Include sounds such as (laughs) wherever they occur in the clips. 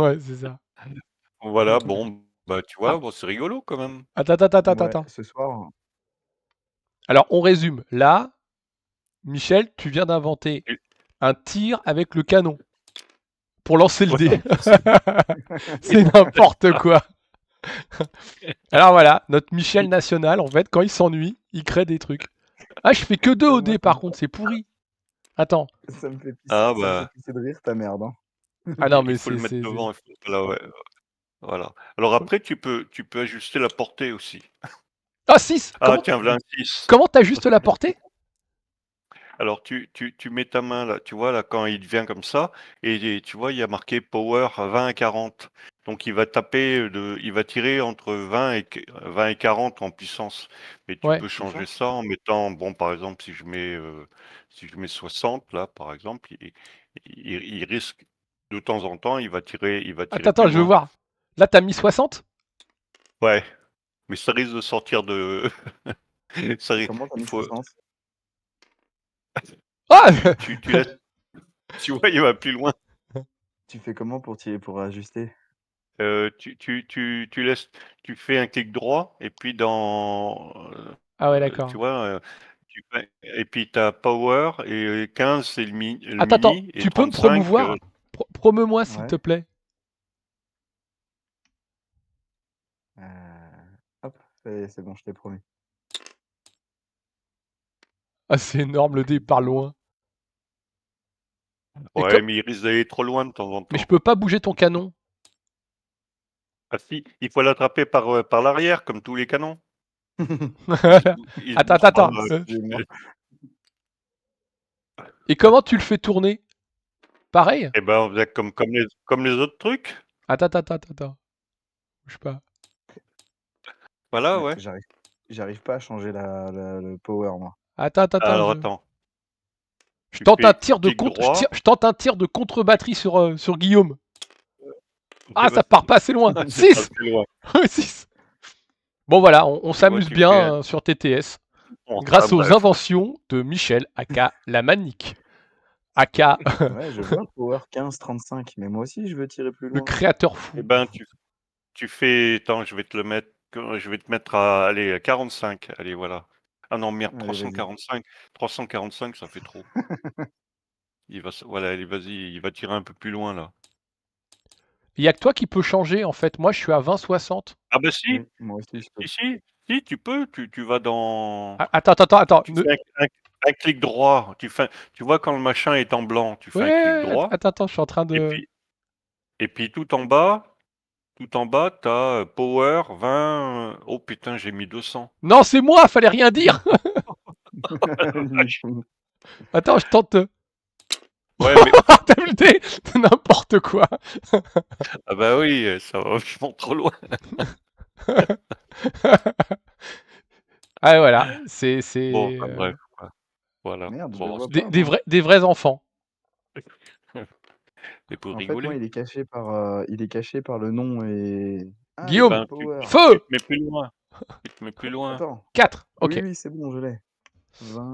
Ouais, c'est ça. (laughs) Voilà, bon, bah tu vois, ah bon, c'est rigolo quand même. Attends, attends, attends, attends. Ce soir. Hein. Alors, on résume. Là, Michel, tu viens d'inventer un tir avec le canon pour lancer le dé. (laughs) c'est n'importe quoi. (laughs) Alors voilà, notre Michel national, en fait, quand il s'ennuie, il crée des trucs. Ah, je fais que deux au dé, par contre, c'est pourri. Attends. Ça me fait ah bah... ça de rire ta merde. Hein. Ah (laughs) mais il faut le mettre devant. Voilà. Alors après, tu peux, tu peux ajuster la portée aussi. Ah, 6 Ah, tiens, voilà un Comment t'ajustes la portée Alors, tu, tu, mets ta main là, tu vois, là, quand il vient comme ça, et, tu vois, il y a marqué power 20 à 40. Donc, il va taper, euh, de, il va tirer entre 20 et, 20 et 40 en puissance. Mais tu peux changer ça. en mettant, bon, par exemple, si je mets, euh, si je mets 60, là, par exemple, il, il risque, de temps en temps, il va tirer. Il va tirer attends, je veux voir. Là, t'as mis 60 Ouais. Mais ça risque de sortir de. (laughs) ça risque. Comment mis faut... 60 ah (laughs) tu, tu, vois, il va plus loin. Tu fais comment pour, tirer, pour ajuster euh, tu, tu, tu, tu, laisses, tu fais un clic droit et puis dans. Ah ouais, d'accord. Tu vois, euh, et puis tu as Power et 15, c'est le, mi, mini. Attends, tu peux me promouvoir. Euh, Promeux-moi, s'il te plaît. Euh, hop, c'est bon, je t'ai promis. Ah, c'est énorme, le dé par loin. Ouais, mais il risque d'aller trop loin de temps en temps. Mais je peux pas bouger ton canon. Ah si, il faut l'attraper par, euh, l'arrière, comme tous les canons. (laughs) Attends, attends, attends. Euh, Et comment tu le fais tourner Pareil Eh ben, on faisait comme, comme, les, comme les autres trucs. Attends, attends, attends, attends. sais pas. Voilà, ouais. J'arrive, j'arrive pas à changer la, le power, moi. Attends, attends, attends. Alors je- attends. Je tente un tir de contre, je, tente un tir de contre-batterie sur, euh, sur Guillaume. Ah, bah, ça part pas assez loin. 6 (laughs) 6 (laughs) Bon voilà, on, s'amuse bien hein, sur TTS ah grâce bah, aux inventions de Michel Aka la Manique. AK. Ouais, je un Power 15-35, mais moi aussi je veux tirer plus loin. Le créateur fou. Eh ben, tu, fais. Attends, je vais te le mettre. Je vais te mettre à. Allez, 45. Allez, voilà. Ah non, merde, 345. 345, ça fait trop. (laughs) il va, voilà, vas-y, il va tirer un peu plus loin là. Il n'y a que toi qui peux changer en fait. Moi, je suis à 20-60. Ah bah si. moi aussi, Ici, si, tu peux, tu, vas dans. Ah, attends, attends, attends. un, clic droit. Tu, fais, tu vois quand le machin est en blanc, tu fais un clic droit. Attends, attends, je suis en train de. Et puis, tout en bas, tout en bas, t'as euh, Power 20. Oh putain, j'ai mis 200. Non, c'est moi, fallait rien dire. (laughs) Attends, je tente. Ouais, (laughs) ah, T'as (laughs) N'importe quoi. ah bah oui, ça va trop loin. Ah voilà, c'est. c'est bon, bah, bref. Voilà. des, des, vrais, des vrais enfants. pour rigoler. il est caché par, euh, il est caché par le nom et. Ah, Guillaume, feu. Mais plus loin. Mais plus loin. 4 Ok. Oui, oui c'est bon, je l'ai.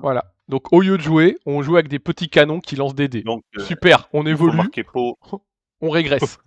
Voilà. Donc au lieu de jouer, on joue avec des petits canons qui lancent des dés. Donc, euh, Super, on évolue. (laughs) on régresse.